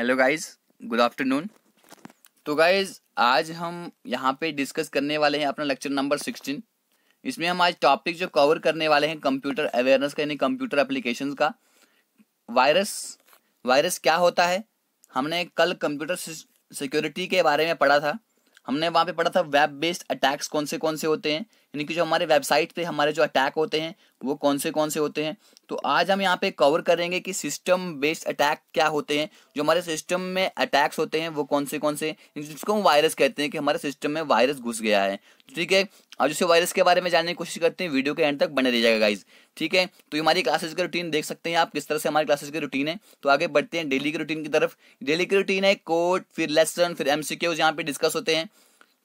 hello guys good afternoon तो guys आज हम यहाँ पे डिस्कस करने वाले हैं अपना लेक्चर नंबर सिक्सटीन इसमें हम आज टॉपिक जो कवर करने वाले हैं कंप्यूटर अवेयरनेस का यानी कंप्यूटर एप्लीकेशंस का वायरस वायरस क्या होता है हमने कल कंप्यूटर सिक्योरिटी के बारे में पढ़ा था हमने वहां पे पढ़ा था वेब बेस्ड अटैक्स कौन से कौन से होते हैं यानी कि जो हमारे वेबसाइट पे हमारे जो अटैक होते हैं वो कौन से कौन से होते हैं तो आज हम यहाँ पे कवर करेंगे कि सिस्टम बेस्ड अटैक क्या होते हैं जो हमारे सिस्टम में अटैक्स होते हैं वो कौन से कौन से जिसको हम वायरस कहते हैं कि हमारे सिस्टम में वायरस घुस गया है ठीक है आज उसे वायरस के बारे में जानने की कोशिश करते हैं वीडियो के एंड तक बने रह जाएगा गाइज ठीक है तो ये हमारी क्लासेस का रूटीन देख सकते हैं आप किस तरह से हमारी क्लासेस की रूटीन है तो आगे बढ़ते हैं डेली की रूटीन की तरफ डेली की रूटीन है कोर्ट फिर लेसन फिर एम सी यहाँ पे डिस्कस होते हैं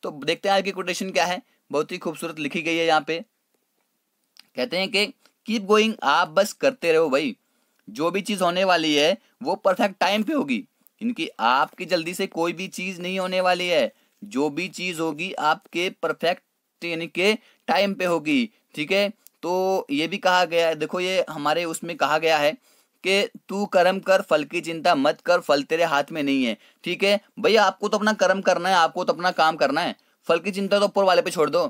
तो देखते हैं आज की कोटेशन क्या है बहुत ही खूबसूरत लिखी गई है यहाँ पे कहते हैं कि कीप गोइंग आप बस करते रहो भाई जो भी चीज़ होने वाली है वो परफेक्ट टाइम पे होगी इनकी आपकी जल्दी से कोई भी चीज़ नहीं होने वाली है जो भी चीज़ होगी आपके परफेक्ट तो यानी के टाइम पे होगी ठीक है तो ये भी कहा गया है देखो ये हमारे उसमें कहा गया है कि तू कर्म कर फल की चिंता मत कर फल तेरे हाथ में नहीं है ठीक है भैया आपको तो अपना कर्म करना है आपको तो अपना काम करना है फल की चिंता तो ऊपर वाले पे छोड़ दो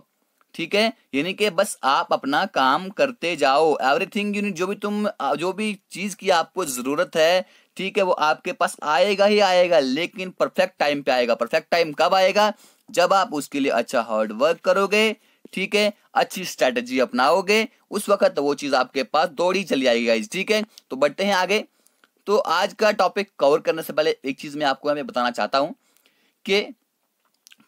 ठीक है यानी कि बस आप अपना काम करते जाओ एवरीथिंग यूनिट जो भी तुम जो भी चीज की आपको जरूरत है ठीक है वो आपके पास आएगा ही आएगा लेकिन परफेक्ट टाइम पे आएगा परफेक्ट टाइम कब आएगा जब आप उसके लिए अच्छा हार्ड वर्क करोगे ठीक है अच्छी स्ट्रेटेजी अपनाओगे उस वक्त वो चीज़ आपके पास दौड़ी चली आएगी गाइज ठीक है तो बढ़ते हैं आगे तो आज का टॉपिक कवर करने से पहले एक चीज़ मैं आपको मैं बताना चाहता हूं कि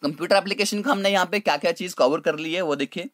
कंप्यूटर एप्लीकेशन का हमने यहाँ पे क्या क्या चीज़ कवर कर ली है वो देखिए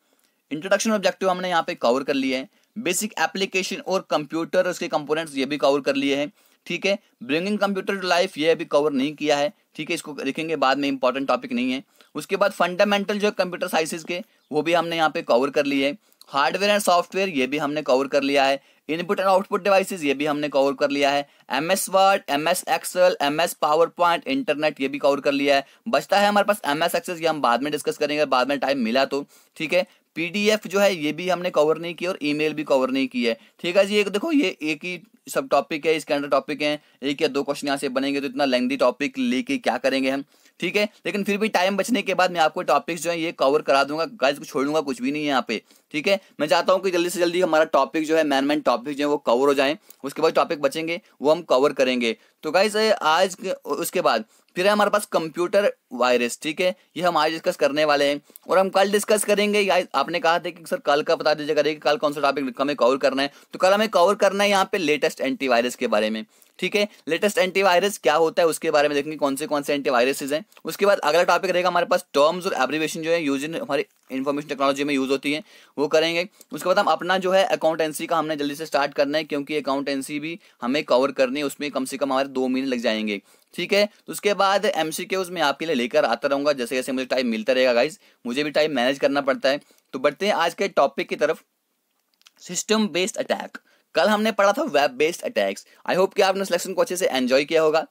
इंट्रोडक्शन ऑब्जेक्टिव हमने यहाँ पे कवर कर लिए है बेसिक एप्लीकेशन और कंप्यूटर उसके कंपोनेंट्स ये भी कवर कर लिए हैं ठीक है ब्रिंगिंग कंप्यूटर टू लाइफ ये अभी कवर नहीं किया है ठीक है इसको देखेंगे बाद में इंपॉर्टेंट टॉपिक नहीं है उसके बाद फंडामेंटल जो है कंप्यूटर साइंसिस के वो भी हमने यहाँ पे कवर कर लिए है हार्डवेयर एंड सॉफ्टवेयर ये भी हमने कवर कर लिया है इनपुट एंड आउटपुट डिवाइसेस ये भी हमने कवर कर लिया है M S Word M S Excel M S PowerPoint internet ये भी कवर कर लिया है बचता है हमारे पास एम एस एक्सेस ये हम बाद में डिस्कस करेंगे बाद में टाइम मिला तो ठीक है पीडीएफ जो है ये भी हमने कवर नहीं किया और ईमेल भी कवर नहीं किया है ठीक है जी एक देखो ये एक ही सब टॉपिक है इसके अंडर टॉपिक है एक या दो क्वेश्चन यहाँ से बनेंगे तो इतना लेंदी टॉपिक लेके क्या करेंगे हम ठीक है लेकिन फिर भी टाइम बचने के बाद मैं आपको टॉपिक्स जो है ये कवर करा दूंगा गाइज को दूंगा कुछ भी नहीं है यहाँ पे ठीक है मैं चाहता हूँ कि जल्दी से जल्दी हमारा टॉपिक जो है मैन मैन टॉपिक जो है वो कवर हो जाए उसके बाद टॉपिक बचेंगे वो हम कवर करेंगे तो गाइज आज उसके बाद फिर है हमारे पास कंप्यूटर वायरस ठीक है ये हम आज डिस्कस करने वाले हैं और हम कल डिस्कस करेंगे आपने कहा था कि सर कल का बता दीजिएगा कि कल कौन सा टॉपिक हमें कवर करना है तो कल हमें कवर करना है यहाँ पे लेटेस्ट एंटीवायरस के बारे में ठीक है लेटेस्ट एंटीवायरस क्या होता है उसके बारे में देखेंगे कौन से कौन से एंटीवायरसेज हैं उसके बाद अगला टॉपिक रहेगा हमारे पास टर्म्स और एब्रीवेशन जो है यूज इन हमारी इन्फॉर्मेशन टेक्नोलॉजी में यूज होती है वो करेंगे उसके बाद हम अपना जो है अकाउंटेंसी का हमने जल्दी से स्टार्ट करना है क्योंकि अकाउंटेंसी भी हमें कवर करनी है उसमें कम से कम हमारे दो महीने लग जाएंगे ठीक है तो उसके बाद एम सी के मैं आपके लिए लेकर आता रहूँगा जैसे जैसे मुझे टाइम मिलता रहेगा गाइज मुझे भी टाइम मैनेज करना पड़ता है तो बढ़ते हैं आज के टॉपिक की तरफ सिस्टम बेस्ड अटैक कल हमने पढ़ा था web based attacks I hope कि आपने सिलेक्शन को अच्छे से एंजॉय किया होगा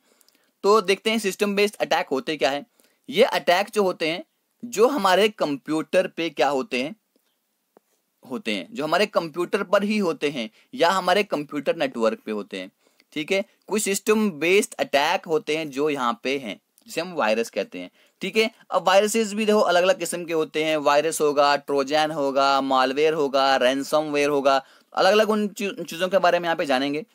तो देखते हैं सिस्टम बेस्ड अटैक होते क्या है ये अटैक जो होते हैं जो हमारे कंप्यूटर पे क्या होते हैं होते हैं जो हमारे कंप्यूटर पर ही होते हैं या हमारे कंप्यूटर नेटवर्क पे होते हैं ठीक है कुछ सिस्टम बेस्ड अटैक होते हैं जो यहाँ पे हैं जिसे हम वायरस कहते हैं ठीक है अब वायरसेस भी देखो अलग अलग किस्म के होते हैं वायरस होगा ट्रोजन होगा मालवेयर होगा रैनसम होगा अलग अलग उन चीज़ों के बारे में यहाँ पे जानेंगे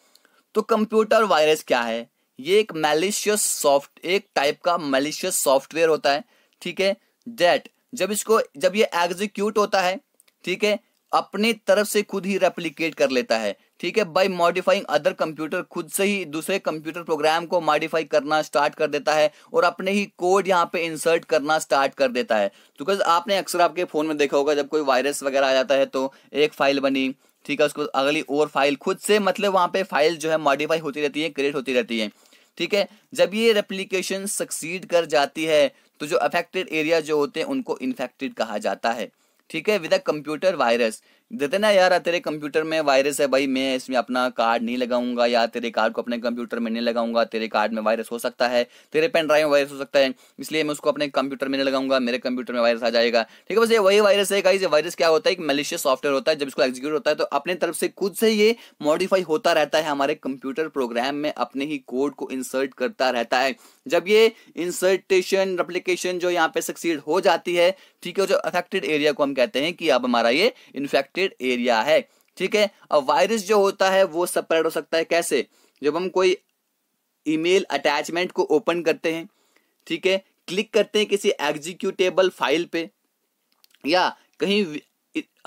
तो कंप्यूटर वायरस क्या है ये एक मैलिशियस सॉफ्ट एक टाइप का मैलिशियस सॉफ्टवेयर होता है ठीक है डेट जब इसको जब ये एग्जीक्यूट होता है ठीक है अपनी तरफ से खुद ही रेप्लीकेट कर लेता है ठीक है बाई मॉडिफाइंग अदर कंप्यूटर खुद से ही दूसरे कंप्यूटर प्रोग्राम को मॉडिफाई करना स्टार्ट कर देता है और अपने ही कोड यहाँ पे इंसर्ट करना स्टार्ट कर देता है बिकॉज तो आपने अक्सर आपके फ़ोन में देखा होगा जब कोई वायरस वगैरह आ जाता है तो एक फाइल बनी ठीक है उसको अगली और फाइल खुद से मतलब वहां पे फाइल जो है मॉडिफाई होती रहती है क्रिएट होती रहती है ठीक है जब ये रेप्लीकेशन सक्सीड कर जाती है तो जो अफेक्टेड एरिया जो होते हैं उनको इन्फेक्टेड कहा जाता है ठीक है विद अ कंप्यूटर वायरस देते ना यार तेरे कंप्यूटर में वायरस है भाई मैं इसमें अपना कार्ड नहीं लगाऊंगा या तेरे कार्ड को अपने कंप्यूटर में नहीं लगाऊंगा तेरे कार्ड में वायरस हो सकता है तेरे पेन ड्राइव में वायरस हो सकता है इसलिए मैं उसको अपने कंप्यूटर में नहीं लगाऊंगा मेरे कंप्यूटर में वायरस आ जाएगा ठीक है बस ये वही वायरस है ये वायरस क्या होता है एक मलेशियस सॉफ्टवेयर होता है जब इसको एग्जीक्यूट होता है तो अपने तरफ से खुद से ये मॉडिफाई होता रहता है हमारे कंप्यूटर प्रोग्राम में अपने ही कोड को इंसर्ट करता रहता है जब ये इंसर्टेशन रेप्लीकेशन जो यहाँ पे सक्सीड हो जाती है ठीक है जो अफेक्टेड एरिया को हम कहते हैं कि अब हमारा ये इन्फेक्ट इंफेक्टेड एरिया है ठीक है अब वायरस जो होता है वो सप्रेड हो सकता है कैसे जब हम कोई ईमेल अटैचमेंट को ओपन करते हैं ठीक है क्लिक करते हैं किसी एग्जीक्यूटेबल फाइल पे या कहीं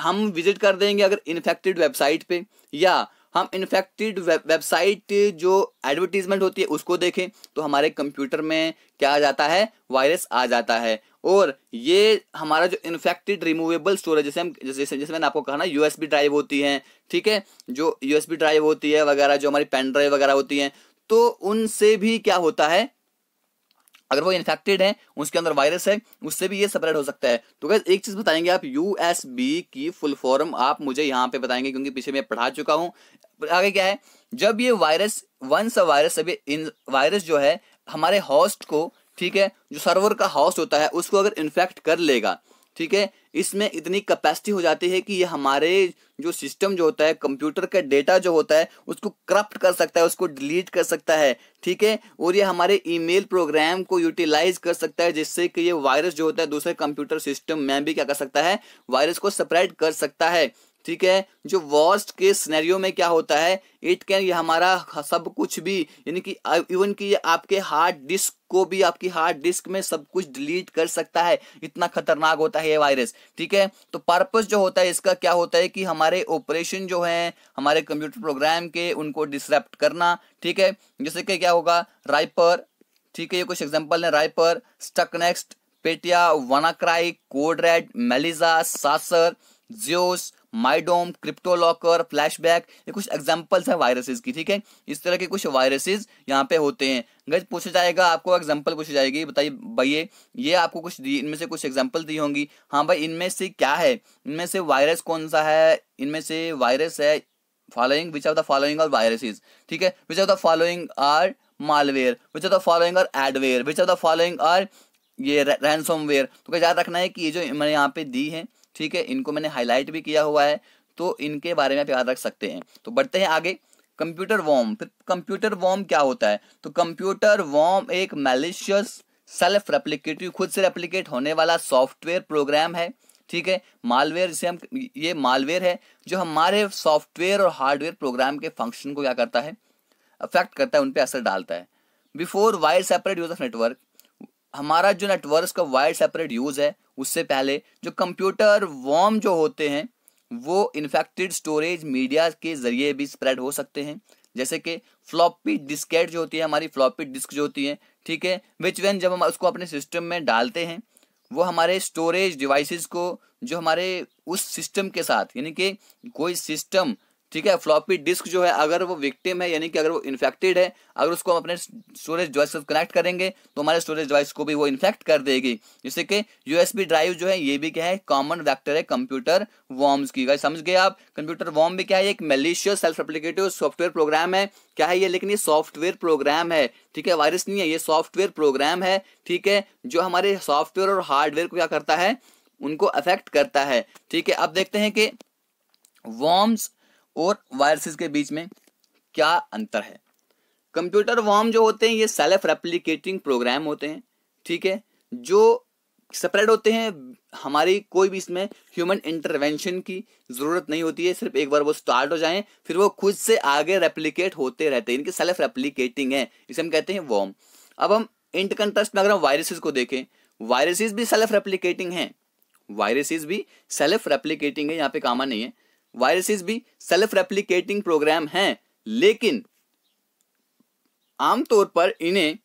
हम विजिट कर देंगे अगर इन्फेक्टेड वेबसाइट पे या हम इन्फेक्टेड वेबसाइट जो एडवर्टीजमेंट होती है उसको देखें तो हमारे कंप्यूटर में क्या आ जाता है वायरस आ जाता है और ये हमारा जो इन्फेक्टेड रिमूवेबल स्टोरेज जैसे हम जैसे जैसे मैंने आपको कहा ना यूएसबी ड्राइव होती है ठीक है जो यूएसबी ड्राइव होती है वगैरह जो हमारी पेन ड्राइव वगैरह होती हैं तो उनसे भी क्या होता है अगर वो इन्फेक्टेड है उसके अंदर वायरस है उससे भी ये सेपरेट हो सकता है तो गैस एक चीज बताएंगे आप यूएसबी की फुल फॉर्म आप मुझे यहाँ पे बताएंगे क्योंकि पीछे मैं पढ़ा चुका हूँ आगे क्या है जब ये वायरस वंस अ वायरस अभी इन वायरस जो है हमारे हॉस्ट को ठीक है जो सर्वर का हॉस्ट होता है उसको अगर इन्फेक्ट कर लेगा ठीक है इसमें इतनी कैपेसिटी हो जाती है कि ये हमारे जो सिस्टम जो होता है कंप्यूटर का डेटा जो होता है उसको करप्ट कर सकता है उसको डिलीट कर सकता है ठीक है और ये हमारे ईमेल प्रोग्राम को यूटिलाइज कर सकता है जिससे कि ये वायरस जो होता है दूसरे कंप्यूटर सिस्टम में भी क्या कर सकता है वायरस को स्प्रेड कर सकता है ठीक है जो वर्स्ट के सिनेरियो में क्या होता है इट कैन ये हमारा सब कुछ भी यानी कि इवन कि ये आपके हार्ड डिस्क को भी आपकी हार्ड डिस्क में सब कुछ डिलीट कर सकता है इतना खतरनाक होता है ये वायरस ठीक है तो पर्पस जो होता है इसका क्या होता है कि हमारे ऑपरेशन जो है हमारे कंप्यूटर प्रोग्राम के उनको डिसरप्ट करना ठीक है जैसे कि क्या होगा राइपर ठीक है ये कुछ एग्जाम्पल है राइपर Stuxnet Petya WannaCry Code Red Melissa Sasser Zeus Mydoom CryptoLocker Flashback ये कुछ एग्जांपल्स हैं वायरसेस की ठीक है इस तरह के कुछ वायरसेस यहाँ पे होते हैं गज पूछा जाएगा आपको एग्जांपल पूछी जाएगी बताइए भैया ये आपको कुछ दी इनमें से कुछ एग्जांपल दी होंगी हाँ भाई इनमें से क्या है इनमें से वायरस कौन सा है इनमें से वायरस है following which are the following और वायरसेज ठीक है which are the following are malware which are the following are adware which are the following are ये रैनसोमवेयर तो क्या याद रखना है कि ये जो मैंने यहाँ पे दी है ठीक है इनको मैंने हाईलाइट भी किया हुआ है तो इनके बारे में आप याद रख सकते हैं तो बढ़ते हैं आगे कंप्यूटर वॉम फिर कंप्यूटर वॉम क्या होता है तो कंप्यूटर वॉम एक मैलिशियस सेल्फ रेप्लीकेटिव खुद से रेप्लीकेट होने वाला सॉफ्टवेयर प्रोग्राम है ठीक है मालवेयर जिसे हम ये मालवेयर है जो हमारे सॉफ्टवेयर और हार्डवेयर प्रोग्राम के फंक्शन को क्या करता है अफेक्ट करता है उन पर असर डालता है before wire separate use of network हमारा जो नेटवर्क का वायर सेपरेट यूज है उससे पहले जो कंप्यूटर वॉर्म जो होते हैं वो इन्फेक्टेड स्टोरेज मीडिया के जरिए भी स्प्रेड हो सकते हैं जैसे कि फ्लॉपी डिस्केट जो होती है हमारी फ्लॉपी डिस्क जो होती है ठीक है विच वेन जब हम उसको अपने सिस्टम में डालते हैं वो हमारे स्टोरेज डिवाइसेस को जो हमारे उस सिस्टम के साथ यानी कि कोई सिस्टम ठीक है फ्लॉपी डिस्क जो है अगर वो विक्टिम है यानी कि अगर वो इन्फेक्टेड है अगर उसको हम अपने स्टोरेज डिवाइस से कनेक्ट करेंगे तो हमारे स्टोरेज डिवाइस को भी वो इन्फेक्ट कर देगी जिससे कि यूएसबी ड्राइव जो है ये भी क्या है कॉमन वैक्टर है कंप्यूटर वॉर्म्स की समझ गए आप कंप्यूटर वॉर्म भी क्या है एक malicious self applicative software program है क्या है ये लेकिन ये सॉफ्टवेयर प्रोग्राम है ठीक है वायरस नहीं है ये सॉफ्टवेयर प्रोग्राम है ठीक है जो हमारे सॉफ्टवेयर और हार्डवेयर को क्या करता है उनको अफेक्ट करता है ठीक है अब देखते हैं कि वॉर्म्स और वायरसेस के बीच में क्या अंतर है कंप्यूटर वॉर्म जो होते हैं ये सेल्फ रेप्लिकेटिंग प्रोग्राम होते हैं ठीक है जो सेपरेट होते हैं हमारी कोई भी इसमें ह्यूमन इंटरवेंशन की ज़रूरत नहीं होती है सिर्फ एक बार वो स्टार्ट हो जाएं फिर वो खुद से आगे रेप्लिकेट होते रहते हैं इनकी सेल्फ रेप्लिकेटिंग है इसे हम कहते हैं वॉर्म अब हम इंट कंटेस्ट में अगर हम वायरसेस को देखें वायरसेस भी सेल्फ रेप्लिकेटिंग हैं वायरसेस भी सेल्फ रेप्लिकेटिंग है यहाँ पे कामा नहीं है वायरसेस भी सेल्फ रेप्लिकेटिंग प्रोग्राम हैं लेकिन आमतौर पर इन्हें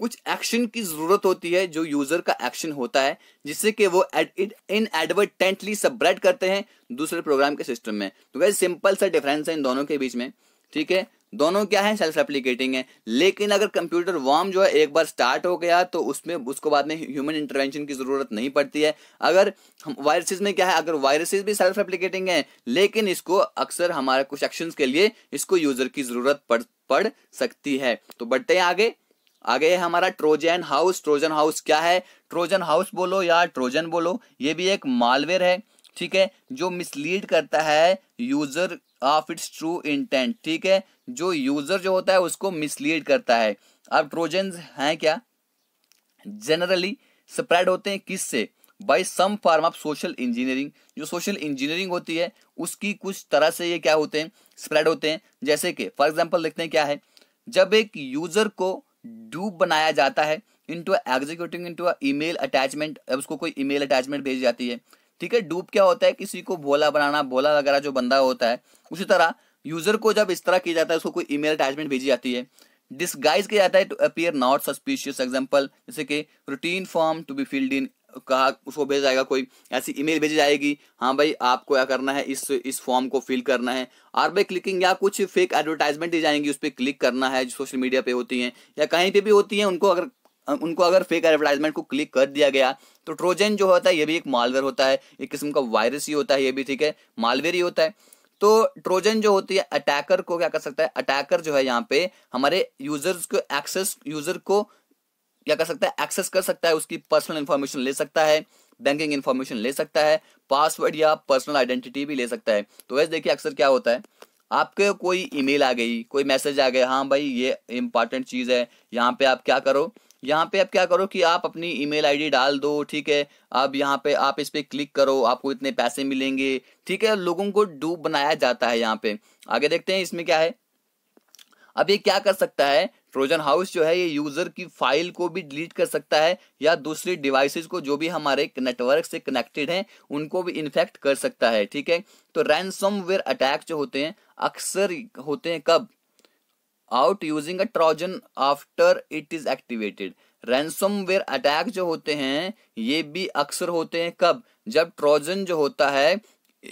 कुछ एक्शन की ज़रूरत होती है जो यूज़र का एक्शन होता है जिससे कि वो इन एडवर्टेंटली सब्रेड करते हैं दूसरे प्रोग्राम के सिस्टम में तो वैसे सिंपल सा डिफरेंस है इन दोनों के बीच में ठीक है दोनों क्या है सेल्फ रेप्लीकेटिंग है लेकिन अगर कंप्यूटर वार्म जो है एक बार स्टार्ट हो गया तो उसमें उसको बाद में ह्यूमन इंटरवेंशन की ज़रूरत नहीं पड़ती है अगर हम वायरसेस में क्या है अगर वायरसेस भी सेल्फ रेप्लीकेटिंग है लेकिन इसको अक्सर हमारे कुछ एक्शन के लिए इसको यूज़र की ज़रूरत पड़ पड़ सकती है तो बढ़ते हैं आगे आगे है हमारा ट्रोजन हाउस ट्रोजन हाउस क्या है ट्रोजन हाउस बोलो या ट्रोजन बोलो ये भी एक मालवेयर है ठीक है जो मिसलीड करता है user of its true intent ठीक है जो यूजर जो होता है उसको मिसलीड करता है अब ट्रोजन हैं क्या जनरली स्प्रेड होते हैं किस से by some form of social engineering जो सोशल इंजीनियरिंग होती है उसकी कुछ तरह से ये क्या होते हैं स्प्रेड होते हैं जैसे कि फॉर एग्जाम्पल देखते हैं क्या है जब एक यूजर को डूब बनाया जाता है into executing into email attachment अब उसको कोई ईमेल अटैचमेंट भेजी जाती है ठीक है डूब क्या होता है किसी को भोला बनाना भोला वगैरह जो बंदा होता है उसी तरह यूजर को जब इस तरह किया जाता है उसको कोई ईमेल अटैचमेंट भेजी जाती है डिस्गाइज किया जाता है to appear not suspicious example जैसे कि routine form to be filled in कहा उसको भेज जाएगा कोई ऐसी ईमेल भेजी जाएगी हाँ भाई आपको क्या करना है इस इस फॉर्म को फिल करना है आर बाई क्लिकिंग या कुछ फेक एडवर्टाइजमेंट दी जाएंगी उस पर क्लिक करना है सोशल मीडिया पे होती हैं या कहीं पे भी होती हैं उनको अगर उनको अगर फेक एडवर्टाइजमेंट को क्लिक कर दिया गया तो ट्रोजन जो होता है ये भी एक मालवेयर होता है एक किस्म का वायरस ही होता है ये भी ठीक है मालवेयर ही होता है तो ट्रोजन जो होती है अटैकर को क्या कर सकता है अटैकर जो है यहाँ पे हमारे यूजर्स को एक्सेस यूजर को क्या कर सकता है एक्सेस कर सकता है उसकी पर्सनल इन्फॉर्मेशन ले सकता है बैंकिंग इन्फॉर्मेशन ले सकता है पासवर्ड या पर्सनल आइडेंटिटी भी ले सकता है तो वैसे देखिए अक्सर क्या होता है आपके कोई ईमेल आ गई कोई मैसेज आ गया हाँ भाई ये इंपॉर्टेंट चीज़ है यहाँ पे आप क्या करो यहाँ पे आप क्या करो कि आप अपनी ईमेल आईडी डाल दो ठीक है अब यहाँ पे आप इस पर क्लिक करो आपको इतने पैसे मिलेंगे ठीक है लोगों को डूब बनाया जाता है यहाँ पे आगे देखते हैं इसमें क्या है अब ये क्या कर सकता है ट्रोजन हाउस जो है ये यूजर की फाइल को भी डिलीट कर सकता है या दूसरी डिवाइसेस को जो भी हमारे नेटवर्क से कनेक्टेड हैं उनको भी इन्फेक्ट कर सकता है ठीक है तो रैनसम अटैक जो होते हैं अक्सर होते हैं कब out using a Trojan after it is activated ware attack जो होते हैं ये भी अक्सर होते हैं कब जब ट्रोजन जो होता है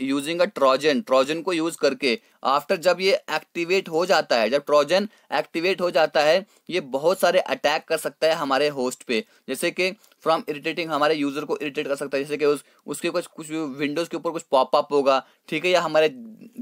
यूजिंग अ ट्रोजन ट्रोजन को यूज करके आफ्टर जब ये एक्टिवेट हो जाता है जब ट्रोजन एक्टिवेट हो जाता है ये बहुत सारे अटैक कर सकता है हमारे होस्ट पे जैसे कि फ्रॉम इरिटेटिंग हमारे यूजर को इरिटेट कर सकता है जैसे कि उस उसके कुछ कुछ विंडोज के ऊपर कुछ पॉपअप होगा ठीक है या हमारे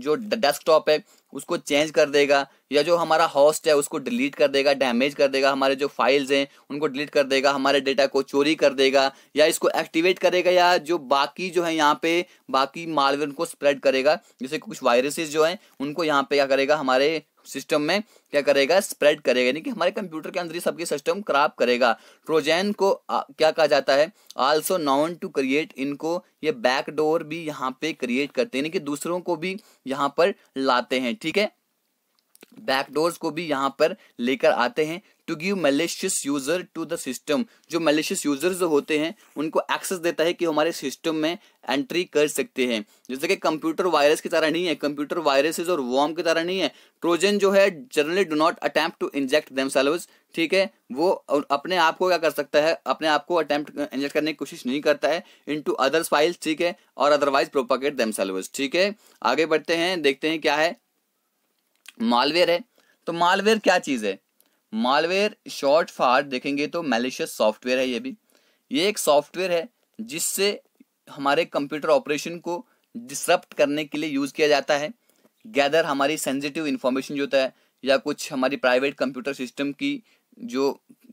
जो डेस्कटॉप है उसको चेंज कर देगा या जो हमारा हॉस्ट है उसको डिलीट कर देगा डैमेज कर देगा हमारे जो फाइल्स हैं उनको डिलीट कर देगा हमारे डेटा को चोरी कर देगा या इसको एक्टिवेट करेगा या जो बाकी जो है यहाँ पे बाकी मालवेयर उनको स्प्रेड करेगा जैसे कुछ वायरसेस जो हैं उनको यहाँ पे क्या करेगा हमारे सिस्टम में क्या करेगा स्प्रेड करेगा यानी कि हमारे कंप्यूटर के अंदर ही सबके सिस्टम खराब करेगा ट्रोजेन को आ, क्या कहा जाता है आल्सो नॉन टू क्रिएट इनको ये बैकडोर भी यहाँ पे क्रिएट करते हैं यानी कि दूसरों को भी यहाँ पर लाते हैं ठीक है बैकडोर्स को भी यहाँ पर लेकर आते हैं to give malicious user to the system जो मलेशियस यूजर्स जो होते हैं उनको एक्सेस देता है कि हमारे सिस्टम में एंट्री कर सकते हैं जैसे कि कंप्यूटर वायरस की तरह नहीं है कंप्यूटर वायरसेज और वॉम की तरह नहीं है ट्रोजन जो है generally do not attempt to inject them ठीक है वो अपने आप को क्या कर सकता है अपने आप को अटैम्प्ट इंजेक्ट करने की कोशिश नहीं करता है इन टू अदर्स फाइल्स ठीक है और अदरवाइज प्रोपागेट देम ठीक है आगे बढ़ते हैं देखते हैं क्या है मालवेयर है तो मालवेयर क्या चीज़ है मालवेयर शॉर्ट फार देखेंगे तो मैलिशियस सॉफ्टवेयर है ये भी ये एक सॉफ्टवेयर है जिससे हमारे कंप्यूटर ऑपरेशन को डिसरप्ट करने के लिए यूज़ किया जाता है गैदर हमारी सेंसिटिव इंफॉर्मेशन जो होता है या कुछ हमारी प्राइवेट कंप्यूटर सिस्टम की जो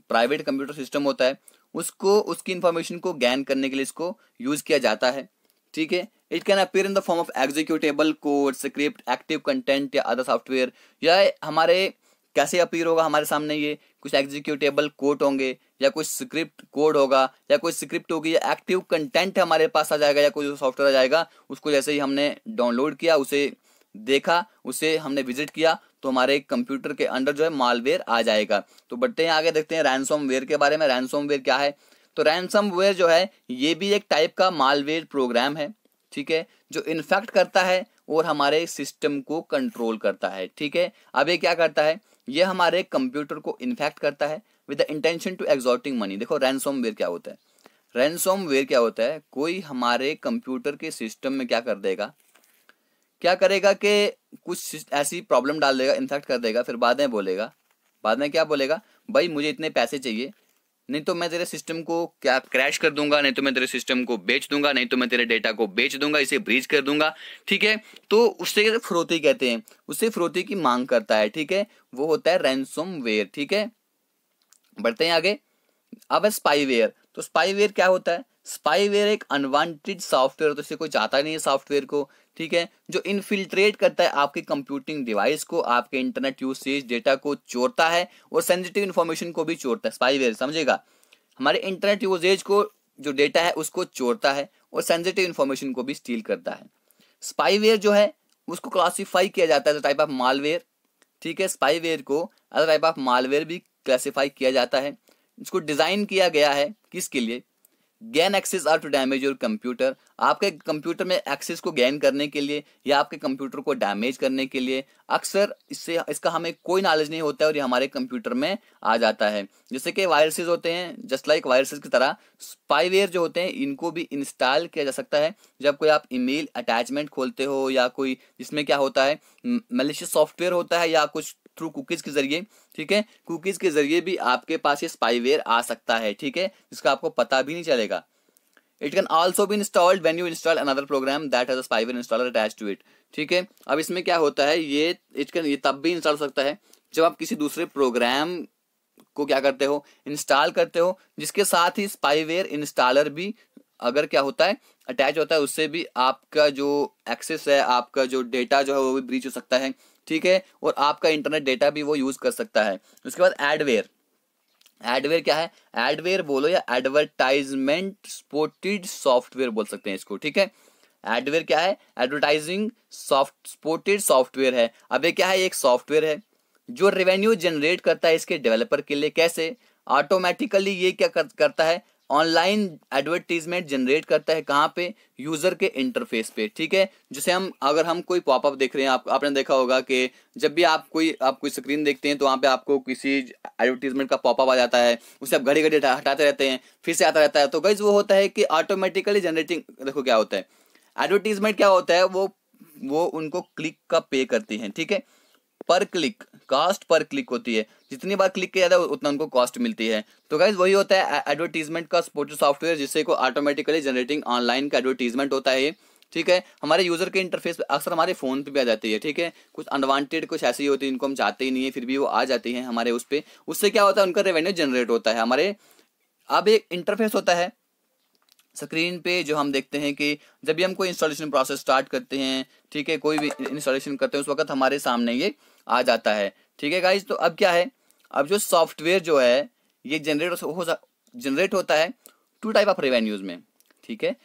प्राइवेट कंप्यूटर सिस्टम होता है उसको उसकी इंफॉर्मेशन को गैन करने के लिए इसको यूज़ किया जाता है ठीक है it can appear in the form of executable code script active content या अदर सॉफ्टवेयर या हमारे कैसे अपीयर होगा हमारे सामने ये कुछ एग्जीक्यूटेबल कोट होंगे या कुछ स्क्रिप्ट कोड होगा या कोई स्क्रिप्ट होगी या एक्टिव कंटेंट हमारे पास आ जाएगा या कोई सॉफ्टवेयर आ जाएगा उसको जैसे ही हमने डाउनलोड किया उसे देखा उसे हमने विजिट किया तो हमारे कंप्यूटर के अंडर जो है मालवेयर आ जाएगा तो बढ़ते हैं आगे देखते हैं रैनसोम के बारे में रैनसोम क्या है तो रैनसमवेयर जो है ये भी एक टाइप का मालवेयर प्रोग्राम है ठीक है जो इन्फेक्ट करता है और हमारे सिस्टम को कंट्रोल करता है ठीक है अब ये क्या करता है ये हमारे कंप्यूटर को इन्फेक्ट करता है with intention to extorting money देखो रैनसोमवेयर क्या होता है रैनसोमवेयर क्या होता है कोई हमारे कंप्यूटर के सिस्टम में क्या कर देगा क्या करेगा कि कुछ ऐसी प्रॉब्लम डाल देगा इन्फेक्ट कर देगा फिर बाद में बोलेगा बाद में क्या बोलेगा भाई मुझे इतने पैसे चाहिए नहीं तो मैं तेरे सिस्टम को क्या क्रैश कर दूंगा नहीं तो मैं तेरे सिस्टम को बेच दूंगा नहीं तो मैं तेरे डेटा को बेच दूंगा इसे ब्रीज कर दूंगा ठीक है तो उससे फ्रोती कहते हैं उससे फ्रोती की मांग करता है ठीक है वो होता है रैनसोम ठीक है बढ़ते हैं आगे अब है स्पाईवेयर तो स्पाईवेयर क्या होता है स्पाईवेयर एक अनवांटेड सॉफ्टवेयर तो इसे कोई चाहता नहीं है सॉफ्टवेयर को ठीक है जो इनफिल्ट्रेट करता है आपके कंप्यूटिंग डिवाइस को आपके इंटरनेट यूसेज डेटा को चोरता है और सेंसिटिव इन्फॉर्मेशन को भी चोरता है स्पाइवेयर समझेगा हमारे इंटरनेट यूजेज को जो डेटा है उसको चोरता है और सेंसिटिव इन्फॉर्मेशन को भी स्टील करता है स्पाईवेयर जो है उसको क्लासीफाई किया जाता है टाइप ऑफ मालवेयर ठीक है स्पाईवेयर को अदर टाइप ऑफ मालवेयर भी क्लासीफाई किया जाता है इसको डिज़ाइन किया गया है किसके लिए gain access or to damage your computer आपके कंप्यूटर में एक्सेस को गैन करने के लिए या आपके कंप्यूटर को डैमेज करने के लिए अक्सर इससे इसका हमें कोई नॉलेज नहीं होता है और ये हमारे कंप्यूटर में आ जाता है जैसे कि वायरसेज होते हैं जस्ट लाइक वायरसेज की तरह स्पाईवेयर जो होते हैं इनको भी इंस्टॉल किया जा सकता है जब कोई आप ईमेल अटैचमेंट खोलते हो या कोई जिसमें क्या होता है मलिशियस सॉफ्टवेयर होता है या कुछ थ्रू कुकीज़ के ज़रिए ठीक है कुकीज़ के ज़रिए भी आपके पास ये स्पाईवेयर आ सकता है ठीक है जिसका आपको पता भी नहीं चलेगा इट कैन ऑल्सो भी installed when you install another program that as spyware installer attach to it ठीक है अब इसमें क्या होता है ये इट कैन ये तब भी इंस्टॉल हो सकता है जब आप किसी दूसरे प्रोग्राम को क्या करते हो इंस्टॉल करते हो जिसके साथ ही स्पाईवेयर इंस्टॉलर भी अगर क्या होता है अटैच होता है उससे भी आपका जो एक्सेस है आपका जो डेटा जो है वो भी ब्रीच हो सकता है ठीक है और आपका इंटरनेट डेटा भी वो यूज कर सकता है उसके बाद एडवेयर एडवेयर क्या है एडवेयर बोलो या एडवर्टाइजमेंट स्पोर्टेड सॉफ्टवेयर बोल सकते हैं इसको ठीक है एडवेयर क्या है एडवर्टाइजिंग सॉफ्ट स्पोर्टेड सॉफ्टवेयर है अब ये क्या है एक सॉफ्टवेयर है जो रेवेन्यू जनरेट करता है इसके डेवलपर के लिए कैसे ऑटोमेटिकली ये क्या कर, करता है ऑनलाइन एडवर्टीजमेंट जनरेट करता है कहाँ पे यूजर के इंटरफेस पे ठीक है जैसे हम अगर हम कोई पॉपअप देख रहे हैं आप, आपने देखा होगा कि जब भी आप कोई आप कोई स्क्रीन देखते हैं तो वहाँ पे आपको किसी एडवर्टीजमेंट का पॉपअप आ जाता है उसे आप घड़ी घड़ी हटाते रहते हैं फिर से आता रहता है तो गाइज वो होता है कि ऑटोमेटिकली जनरेटिंग देखो क्या होता है एडवर्टीजमेंट क्या होता है वो वो उनको क्लिक का पे करती है ठीक है पर क्लिक कास्ट पर क्लिक होती है जितनी बार क्लिक किया जाता है उतना उनको कॉस्ट मिलती है तो गाइज वही होता है एडवर्टीजमेंट का स्पोर्ट सॉफ्टवेयर जिससे को ऑटोमेटिकली जनरेटिंग ऑनलाइन का एडवर्टीजमेंट होता है ठीक है हमारे यूज़र के इंटरफेस पर अक्सर हमारे फ़ोन पे भी आ जाती है ठीक है कुछ अनवांटेड कुछ ऐसी होती है इनको हम चाहते ही नहीं है फिर भी वो आ जाती है हमारे उस पर उससे क्या होता है उनका रेवेन्यू जनरेट होता है हमारे अब एक इंटरफेस होता है स्क्रीन पे जो हम देखते हैं कि जब भी हम कोई इंस्टॉलेशन प्रोसेस स्टार्ट करते हैं ठीक है कोई भी इंस्टॉलेशन करते हैं उस वक्त हमारे सामने ये आ जाता है ठीक है गाइज तो अब क्या है अब जो सॉफ्टवेयर जो है ये जनरेट हो जनरेट होता है टू टाइप ऑफ रेवेन्यूज में ठीक है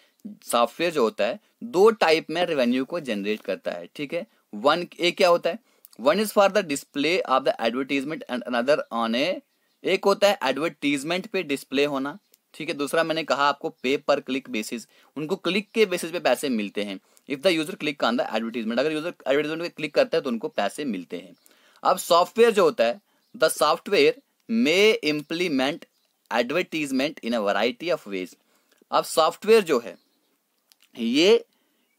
सॉफ्टवेयर जो होता है दो टाइप में रेवेन्यू को जनरेट करता है ठीक है वन ए क्या होता है one is for the display of the advertisement and another on ए एक होता है एडवर्टीजमेंट पे डिस्प्ले होना ठीक है दूसरा मैंने कहा आपको पे पर क्लिक बेसिस उनको क्लिक के बेसिस पे पैसे मिलते हैं if the user click on the advertisement अगर यूजर एडवर्टीजमेंट पे क्लिक करता है तो उनको पैसे मिलते हैं अब सॉफ्टवेयर जो होता है the software may implement advertisement in a variety of ways अब सॉफ्टवेयर जो है ये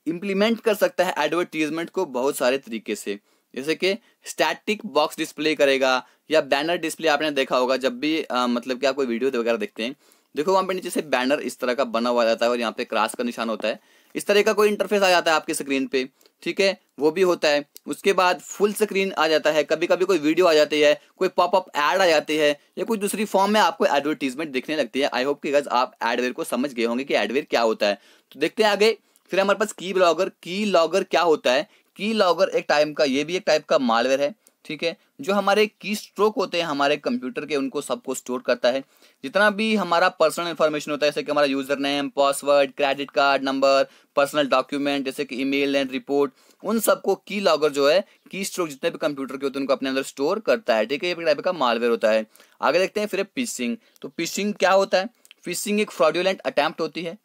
इम्प्लीमेंट कर सकता है एडवर्टीजमेंट को बहुत सारे तरीके से जैसे कि स्टैटिक बॉक्स डिस्प्ले करेगा या बैनर डिस्प्ले आपने देखा होगा जब भी आ, मतलब कि आप कोई वीडियो वगैरह देखते हैं देखो वहां पे नीचे से बैनर इस तरह का बना हुआ जाता है और यहाँ पे क्रास का निशान होता है इस तरह का कोई इंटरफेस आ जाता है आपकी स्क्रीन पे ठीक है वो भी होता है उसके बाद फुल स्क्रीन आ जाता है कभी कभी कोई वीडियो आ जाती है कोई पॉपअप एड आ जाती है या कोई दूसरी फॉर्म में आपको एडवर्टीजमेंट दिखने लगती है आई होप कि गज आप एडवेयर को समझ गए होंगे कि एडवेयर क्या होता है तो देखते हैं आगे फिर हमारे पास की ब्लॉगर की लॉगर क्या होता है की लॉगर एक टाइम का ये भी एक टाइप का मालवेयर है ठीक है जो हमारे की स्ट्रोक होते हैं हमारे कंप्यूटर के उनको सबको स्टोर करता है जितना भी हमारा पर्सनल इन्फॉर्मेशन होता है जैसे कि हमारा user name password credit card number personal document जैसे कि ईमेल एंड रिपोर्ट उन सबको की लॉगर जो है की स्ट्रोक जितने भी कंप्यूटर के होते हैं उनको अपने अंदर स्टोर करता है ठीक है ये टाइप का मालवेयर होता है आगे देखते हैं फिर पिशिंग तो पिशिंग क्या होता है फिशिंग एक फ्रॉड्यूलेंट अटैम्प्ट होती है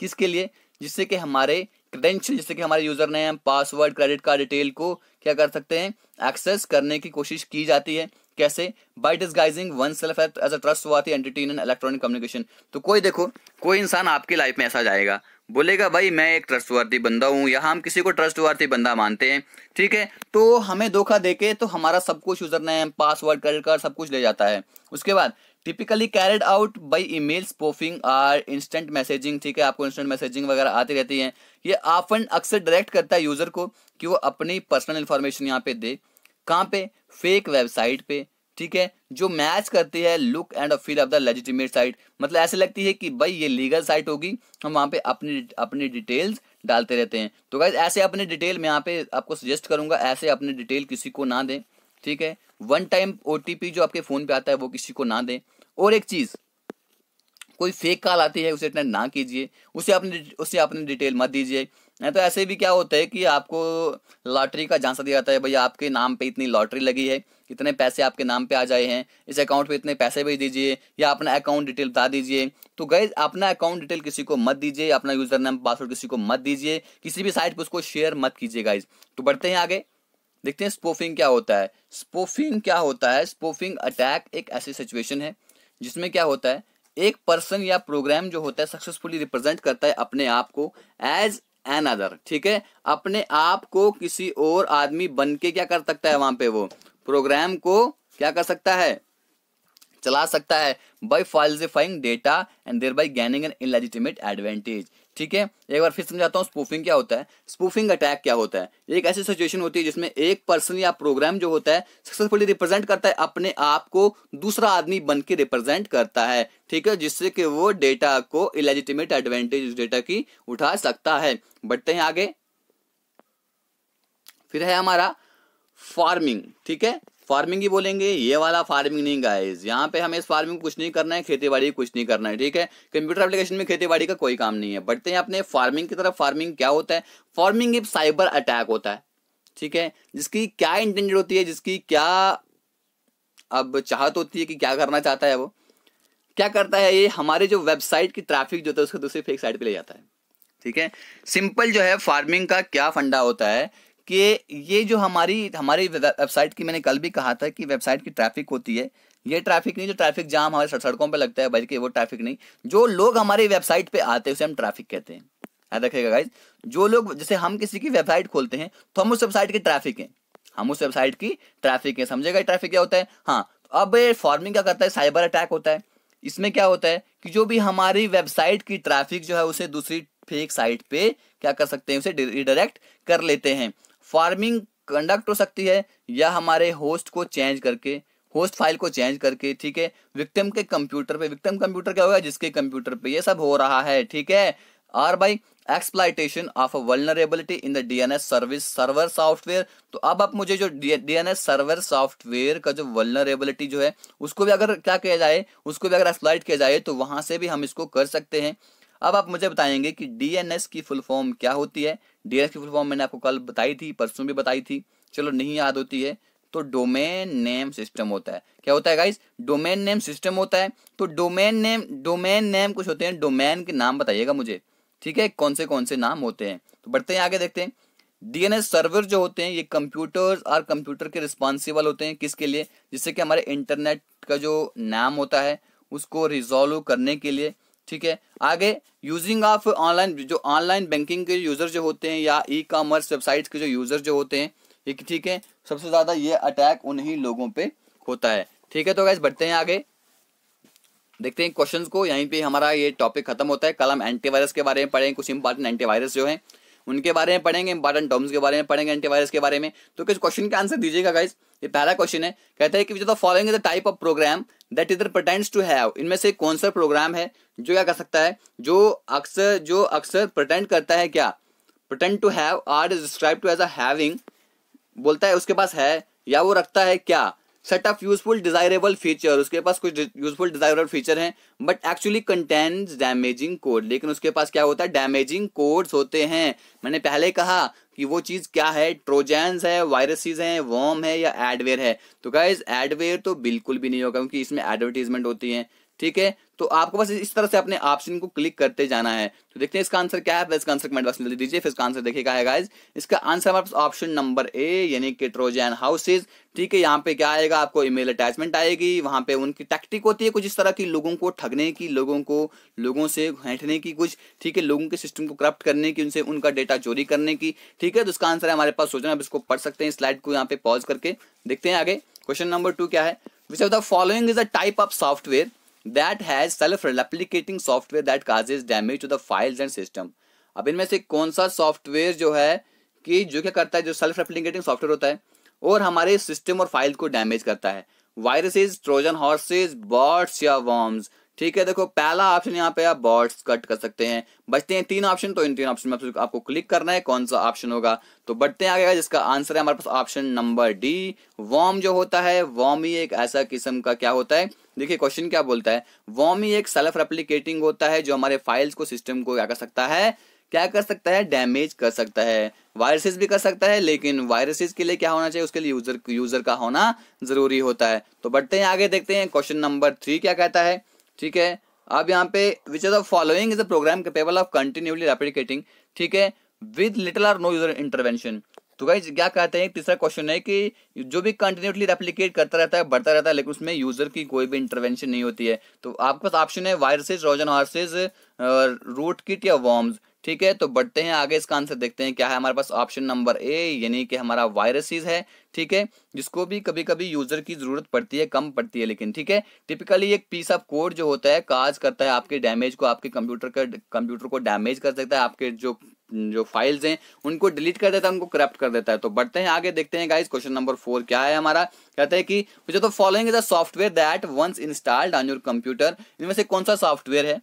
किसके लिए जिससे कि हमारे क्रेडेंशियल जिससे कि हमारे user name password credit card detail को क्या कर सकते हैं एक्सेस करने की कोशिश की जाती है कैसे by disguising oneself as a trust हुआ थी एंटरटेन एंड इलेक्ट्रॉनिक कम्युनिकेशन तो कोई देखो कोई इंसान आपकी लाइफ में ऐसा जाएगा बोलेगा भाई मैं एक ट्रस्टवर्थी बंदा हूँ या हम किसी को ट्रस्टवर्थी बंदा मानते हैं ठीक है तो हमें धोखा देके तो हमारा सब कुछ user name password credit card सब कुछ ले जाता है उसके बाद typically carried out by emails spoofing or instant messaging ठीक है आपको इंस्टेंट मैसेजिंग वगैरह आती रहती है ये आफन अक्सर डायरेक्ट करता है यूजर को कि वो अपनी पर्सनल इंफॉर्मेशन यहाँ पे दे कहाँ पे फेक वेबसाइट पे ठीक है जो मैच करती है look and feel of the legitimate site मतलब ऐसे लगती है कि भाई ये लीगल साइट होगी हम वहाँ पे अपनी अपनी डिटेल्स डालते रहते हैं तो गाइज ऐसे अपने डिटेल में यहाँ पे आपको सजेस्ट करूंगा ऐसे अपनी डिटेल किसी को ना दें ठीक है वन टाइम ओटीपी जो आपके फोन पे आता है वो किसी को ना दें और एक चीज कोई फेक कॉल आती है उसे अटेंड ना कीजिए उसे अपने उसे अपने डिटेल मत दीजिए नहीं तो ऐसे भी क्या होता है कि आपको लॉटरी का झांसा दिया जाता है भैया आपके नाम पे इतनी लॉटरी लगी है इतने पैसे आपके नाम पे आ जाए हैं इस अकाउंट पे इतने पैसे भेज दीजिए या अपना अकाउंट डिटेल बता दीजिए तो गए अपना अकाउंट डिटेल किसी को मत दीजिए अपना यूजर नेम पासवर्ड किसी को मत दीजिए किसी भी साइट पर उसको शेयर मत कीजिए गाइज तो बढ़ते हैं आगे देखते हैं स्पोफिंग क्या होता है स्पोफिंग क्या होता है स्पोफिंग अटैक एक ऐसी सिचुएशन है जिसमें क्या होता है एक पर्सन या प्रोग्राम जो होता है सक्सेसफुली रिप्रेजेंट करता है अपने आप को एज एन अदर ठीक है अपने आप को किसी और आदमी बन के क्या कर सकता है वहां पे वो प्रोग्राम को क्या कर सकता है चला सकता है by falsifying data and thereby gaining an illegitimate advantage ठीक है एक बार फिर समझाता हूँ स्पूफिंग क्या होता है स्पूफिंग अटैक क्या होता है एक ऐसी सिचुएशन होती है जिसमें एक पर्सन या प्रोग्राम जो होता है सक्सेसफुली रिप्रेजेंट करता है अपने आप को दूसरा आदमी बन के रिप्रेजेंट करता है ठीक है जिससे कि वो डेटा को इलेजिटिमेट एडवांटेज डेटा की उठा सकता है बढ़ते हैं आगे फिर है हमारा फार्मिंग ठीक है फार्मिंग ही बोलेंगे ये वाला फार्मिंग नहीं गाइज यहाँ पे हमें इस फार्मिंग को कुछ नहीं करना है खेती बाड़ी कुछ नहीं करना है ठीक है कंप्यूटर एप्लीकेशन में खेती बाड़ी का कोई काम नहीं है बढ़ते हैं अपने फार्मिंग की तरफ फार्मिंग क्या होता है फार्मिंग एक साइबर अटैक होता है ठीक है जिसकी क्या इंटेंडेड होती है जिसकी क्या अब चाहत होती है कि क्या करना चाहता है वो क्या करता है ये हमारे जो वेबसाइट की ट्रैफिक जो होता है उसको दूसरी फेक साइट पर ले जाता है ठीक है सिंपल जो है फार्मिंग का क्या फंडा होता है कि ये जो हमारी हमारी वेबसाइट की मैंने कल भी कहा था कि वेबसाइट की ट्रैफिक होती है ये ट्रैफिक नहीं जो ट्रैफिक जाम हमारे सड़कों पर लगता है बल्कि वो ट्रैफिक नहीं जो लोग हमारी वेबसाइट पे आते हैं उसे हम ट्रैफिक कहते हैं याद रखेगा गाइज जो लोग जैसे हम किसी की वेबसाइट खोलते हैं तो हम उस वेबसाइट के ट्रैफिक हैं हम उस वेबसाइट की ट्रैफिक है समझेगा ट्रैफिक क्या होता है हाँ तो अब फॉर्मिंग क्या करता है साइबर अटैक होता है इसमें क्या होता है कि जो भी हमारी वेबसाइट की ट्रैफिक जो है उसे दूसरी फेक साइट पे क्या कर सकते हैं उसे रिडायरेक्ट कर लेते हैं फार्मिंग कंडक्ट हो सकती है या हमारे होस्ट को चेंज करके होस्ट फाइल को चेंज करके ठीक है विक्टिम के कंप्यूटर पे विक्टिम कंप्यूटर क्या होगा जिसके कंप्यूटर पे ये सब हो रहा है ठीक है or by exploitation of a vulnerability in the DNS service server software तो अब आप मुझे जो डीएनएस सर्वर सॉफ्टवेयर का जो वर्नरेबिलिटी जो है उसको भी अगर क्या किया जाए उसको भी अगर एक्सप्लाइट किया जाए तो वहां से भी हम इसको कर सकते हैं अब आप मुझे बताएंगे कि डीएनएस की फुल फॉर्म क्या होती है डीएनएस की फुल फॉर्म मैंने आपको कल बताई थी परसों भी बताई थी चलो नहीं याद होती है तो डोमेन नेम सिस्टम होता है क्या होता है गाइस डोमेन नेम सिस्टम होता है तो डोमेन नेम डोमेन नेम कुछ होते हैं डोमेन के नाम बताइएगा मुझे ठीक है कौन से कौन से नाम होते हैं तो बढ़ते हैं आगे देखते हैं डीएनएस सर्वर जो होते हैं ये कंप्यूटर्स और कंप्यूटर के रिस्पॉन्सिबल होते हैं किसके लिए जिससे कि हमारे इंटरनेट का जो नाम होता है उसको रिजोल्व करने के लिए ठीक है आगे यूजिंग ऑफ ऑनलाइन जो ऑनलाइन बैंकिंग के यूजर जो होते हैं या ई कॉमर्स वेबसाइट के जो यूजर जो होते हैं ठीक ठीक है सबसे ज्यादा ये अटैक उन्हीं लोगों पे होता है ठीक है तो गैस बढ़ते हैं आगे देखते हैं क्वेश्चंस को यहीं पे हमारा ये टॉपिक खत्म होता है कल हम एंटीवायरस के बारे में पढ़े कुछ इंपॉर्टेंट एंटीवायरस जो है उनके बारे में पढ़ेंगे इंपॉर्टेंट टर्म्स के बारे में पढ़ेंगे एंटीवायरस के बारे में तो किस क्वेश्चन का आंसर दीजिएगा गाइज ये पहला क्वेश्चन है कहता है कि which the following the type of program that इधर प्रटेंड्स टू हैव इनमें से कौन सा प्रोग्राम है जो क्या कर सकता है जो अक्सर जो अक्सर प्रटेंड करता है क्या pretend to have or describe to as having बोलता है उसके पास है या वो रखता है क्या set of useful desirable feature उसके पास कुछ यूजफुल डिजायरेबल फीचर हैं but actually content damaging code लेकिन उसके पास क्या होता है डैमेजिंग कोड्स होते हैं मैंने पहले कहा कि वो चीज़ क्या है ट्रोजैन्स है वायरसेस हैं वॉम है या एडवेयर है तो क्या एडवेयर तो बिल्कुल भी नहीं होगा क्योंकि इसमें एडवर्टीजमेंट होती है ठीक है तो आपको बस इस तरह से अपने ऑप्शन को क्लिक करते जाना है तो देखते हैं इसका आंसर क्या है इसका आंसर कमेंट बॉक्स में दीजिए फिर इसका आंसर देखिएगा है गाइज इसका आंसर हमारे पास ऑप्शन नंबर ए यानी कि ट्रोजन हाउसेज ठीक है यहाँ पे क्या आएगा आपको ईमेल अटैचमेंट आएगी वहां पे उनकी टैक्टिक होती है कुछ इस तरह की लोगों को ठगने की लोगों को लोगों से घेंटने की कुछ ठीक है लोगों के सिस्टम को करप्ट करने की उनसे उनका डेटा चोरी करने की ठीक है तो इसका आंसर है हमारे पास सोचना आप इसको पढ़ सकते हैं स्लाइड को यहाँ पे पॉज करके देखते हैं आगे क्वेश्चन नंबर टू क्या है which of the following is a type of software that self replicating software that cause is damage to the files and system अब इनमें से कौन सा सॉफ्टवेयर जो है कि जो क्या करता है जो सेल्फ रेप्लीकेटिंग सॉफ्टवेयर होता है और हमारे सिस्टम और फाइल को डैमेज करता है वायरसेज ट्रोजन हॉर्सेज बॉट्स या वॉर्म्स ठीक है देखो पहला ऑप्शन यहाँ पे आप बॉट्स कट कर सकते हैं बचते हैं तीन ऑप्शन तो इन तीन ऑप्शन में आपको क्लिक करना है कौन सा ऑप्शन होगा तो बढ़ते हैं आगे जिसका आंसर है हमारे पास ऑप्शन नंबर डी वॉम जो होता है वॉम ही एक ऐसा किस्म का क्या होता है देखिए क्वेश्चन क्या बोलता है वॉम ही एक सेल्फ रेप्लीकेटिंग होता है जो हमारे फाइल्स को सिस्टम को क्या कर सकता है क्या कर सकता है डैमेज कर सकता है वायरसेस भी कर सकता है लेकिन वायरसेस के लिए क्या होना चाहिए उसके लिए यूजर यूजर का होना जरूरी होता है तो बढ़ते हैं आगे देखते हैं क्वेश्चन नंबर थ्री क्या कहता है ठीक है अब यहाँ पे which of following is a program capable of continuously replicating ठीक है with little or no user intervention तो भाई क्या कहते हैं तीसरा क्वेश्चन है कि जो भी कंटिन्यूटली रेप्लीकेट करता रहता है बढ़ता रहता है लेकिन उसमें यूजर की कोई भी इंटरवेंशन नहीं होती है तो आपके पास ऑप्शन है viruses Trojan horses rootkit या वॉर्म्स ठीक है तो बढ़ते हैं आगे इसका आंसर देखते हैं क्या है हमारे पास ऑप्शन नंबर ए यानी कि हमारा वायरसेस है ठीक है जिसको भी कभी कभी यूजर की जरूरत पड़ती है कम पड़ती है लेकिन ठीक है टिपिकली एक पीस ऑफ कोड जो होता है काज करता है आपके डैमेज को आपके कंप्यूटर का कंप्यूटर को डैमेज कर सकता है आपके जो जो फाइल्स हैं उनको डिलीट कर देता है उनको करप्ट कर देता है तो बढ़ते हैं आगे देखते हैं गाइस क्वेश्चन नंबर फोर क्या है हमारा कहते हैं कि जो तो following software that once installed on your computer इनमें से कौन सा सॉफ्टवेयर है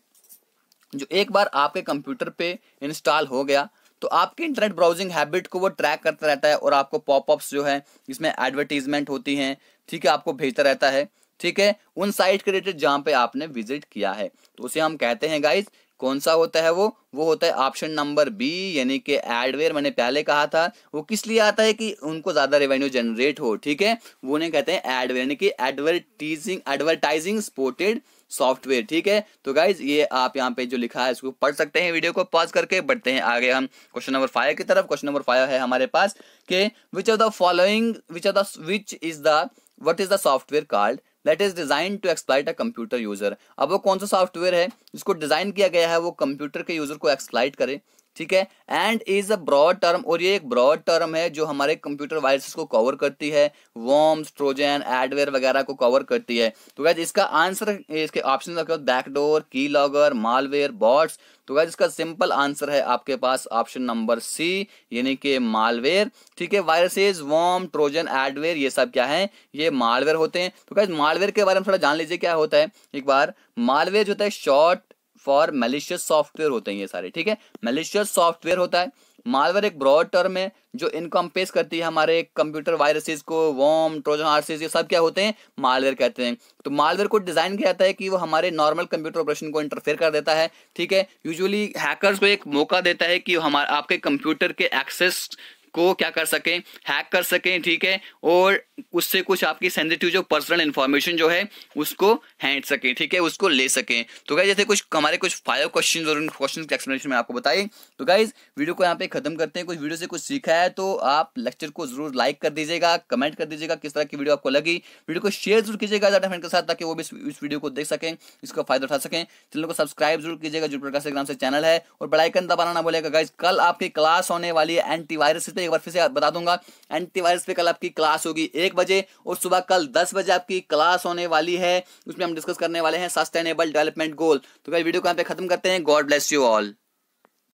जो एक बार आपके कंप्यूटर पे इंस्टॉल हो गया तो आपके इंटरनेट ब्राउजिंग हैबिट को वो ट्रैक करता रहता है और आपको पॉपअप्स जो है इसमें एडवर्टीजमेंट होती हैं ठीक है आपको भेजता रहता है ठीक है उन साइट के रिलेटेड जहाँ पे आपने विजिट किया है तो उसे हम कहते हैं गाइज कौन सा होता है वो वो होता है ऑप्शन नंबर बी यानी कि एडवेयर मैंने पहले कहा था वो किस लिए आता है कि उनको ज़्यादा रेवेन्यू जनरेट हो ठीक है वो उन्हें कहते हैं एडवेयर यानी कि एडवर्टीजिंग एडवर्टाइजिंग स्पोर्टेड सॉफ्टवेयर ठीक है तो गाइज ये आप यहाँ पे जो लिखा है इसको पढ़ सकते हैं वीडियो को पॉज करके बढ़ते हैं आगे हम क्वेश्चन नंबर फाइव की तरफ क्वेश्चन नंबर फाइव है हमारे पास के which are the following which are the which is the what is the software code that is design to exploit a computer user अब वो कौन सा सॉफ्टवेयर है जिसको डिजाइन किया गया है वो कंप्यूटर के यूजर को एक्सप्लाइट करे ठीक है and is a broad term और ये एक ब्रॉड टर्म है जो हमारे कंप्यूटर वायरसेस को कवर करती है वॉर्म्स ट्रोजन एडवेयर वगैरह को कवर करती है तो गैज इसका आंसर इसके option backdoor key logger malware bots तो गैज इसका सिंपल आंसर है आपके पास ऑप्शन नंबर सी यानी कि मालवेयर ठीक है वायरसेज वॉर्म ट्रोजन एडवेयर ये सब क्या है ये मालवेयर होते हैं तो गैज मालवेयर के बारे में थोड़ा जान लीजिए क्या होता है एक बार मालवेयर जो होता है शॉर्ट फॉर मेलिशियस सॉफ्टवेयर होते हैं ये सारे ठीक है मेलिशियस सॉफ्टवेयर होता है मालवेयर एक ब्रॉड टर्म है जो इनकम्पेस करती है हमारे कंप्यूटर वायरसेस को वॉम ट्रोजन आरसेस ये सब क्या होते हैं मालवेयर कहते हैं तो मालवेयर को डिज़ाइन किया जाता है कि वो हमारे नॉर्मल कंप्यूटर ऑपरेशन को इंटरफेयर कर देता है ठीक है यूजुअली हैकर्स को एक मौका देता है कि हमारे आपके कंप्यूटर के एक्सेस को क्या कर सकें हैक कर सकें ठीक है और उससे कुछ आपकी सेंसिटिव जो पर्सनल इन्फॉर्मेशन जो है उसको हैंड सकें ठीक है उसको ले सकें तो गाइज जैसे कुछ हमारे कुछ फाइव क्वेश्चन और उन क्वेश्चन के एक्सप्लेनेशन में आपको बताए तो गाइज वीडियो को यहाँ पे खत्म करते हैं कुछ वीडियो से कुछ सीखा है तो आप लेक्चर को जरूर लाइक कर दीजिएगा कमेंट कर दीजिएगा किस तरह की वीडियो आपको लगी वीडियो को शेयर जरूर कीजिएगा ज़्यादा फ्रेंड के साथ ताकि वो भी इस वीडियो को देख सकें इसका फायदा उठा सकें चैनल को सब्सक्राइब जरूर कीजिएगा जो प्रकाश से चैनल है और कन दबाना ना बोलेगा गाइज कल आपकी क्लास होने वाली है एंटीवायरस से एक बार फिर से बता दूंगा एंटीवायरस पे कल आपकी क्लास होगी एक बजे और सुबह कल दस बजे आपकी क्लास होने वाली है उसमें हम डिस्कस करने वाले हैं सस्टेनेबल डेवलपमेंट गोल तो कल वीडियो को यहाँ पे खत्म करते हैं गॉड ब्लेस यू ऑल